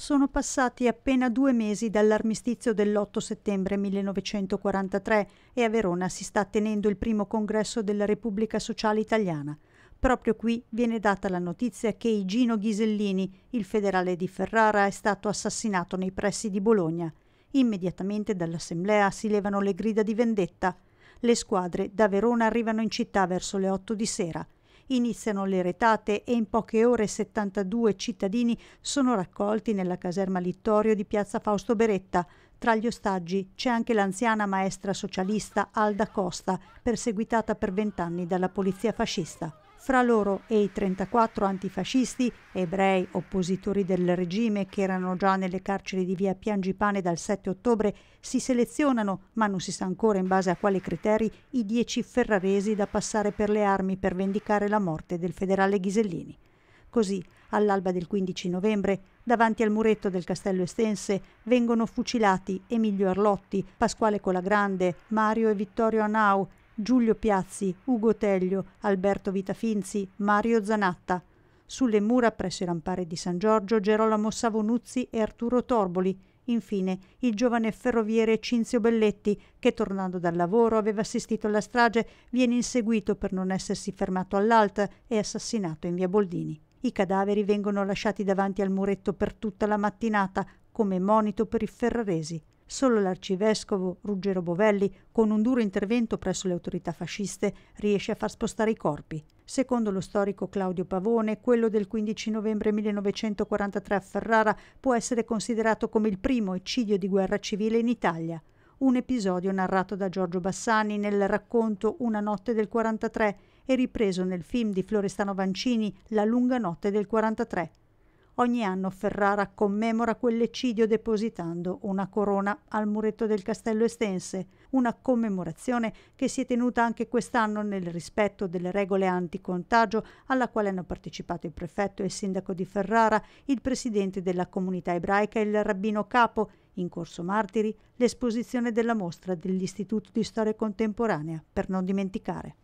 sono passati appena due mesi dall'armistizio dell'8 settembre 1943 e a Verona si sta tenendo il primo congresso della Repubblica Sociale Italiana. Proprio qui viene data la notizia che Igino Ghisellini, il federale di Ferrara, è stato assassinato nei pressi di Bologna. Immediatamente dall'assemblea si levano le grida di vendetta. Le squadre da Verona arrivano in città verso le 8 di sera. Iniziano le retate e in poche ore 72 cittadini sono raccolti nella caserma Littorio di piazza Fausto Beretta. Tra gli ostaggi c'è anche l'anziana maestra socialista Alda Costa, perseguitata per vent'anni dalla polizia fascista fra loro e i 34 antifascisti, ebrei oppositori del regime che erano già nelle carceri di via Piangipane dal 7 ottobre, si selezionano, ma non si sa ancora in base a quali criteri, i 10 ferraresi da passare per le armi per vendicare la morte del federale Ghisellini. Così, all'alba del 15 novembre, davanti al muretto del castello Estense, vengono fucilati Emilio Arlotti, Pasquale Colagrande, Mario e Vittorio Anau, Giulio Piazzi, Ugo Teglio, Alberto Vitafinzi, Mario Zanatta. Sulle mura presso i rampari di San Giorgio Gerolamo Savonuzzi e Arturo Torboli. Infine il giovane ferroviere Cinzio Belletti che tornando dal lavoro aveva assistito alla strage viene inseguito per non essersi fermato all'alt e assassinato in via Boldini. I cadaveri vengono lasciati davanti al muretto per tutta la mattinata come monito per i ferraresi Solo l'arcivescovo Ruggero Bovelli, con un duro intervento presso le autorità fasciste, riesce a far spostare i corpi. Secondo lo storico Claudio Pavone, quello del 15 novembre 1943 a Ferrara può essere considerato come il primo eccidio di guerra civile in Italia. Un episodio narrato da Giorgio Bassani nel racconto Una notte del 43 e ripreso nel film di Florestano Vancini La lunga notte del 43. Ogni anno Ferrara commemora quell'eccidio depositando una corona al muretto del castello estense, una commemorazione che si è tenuta anche quest'anno nel rispetto delle regole anticontagio alla quale hanno partecipato il prefetto e il sindaco di Ferrara, il presidente della comunità ebraica e il rabbino capo, in Corso Martiri, l'esposizione della mostra dell'Istituto di Storia Contemporanea, per non dimenticare.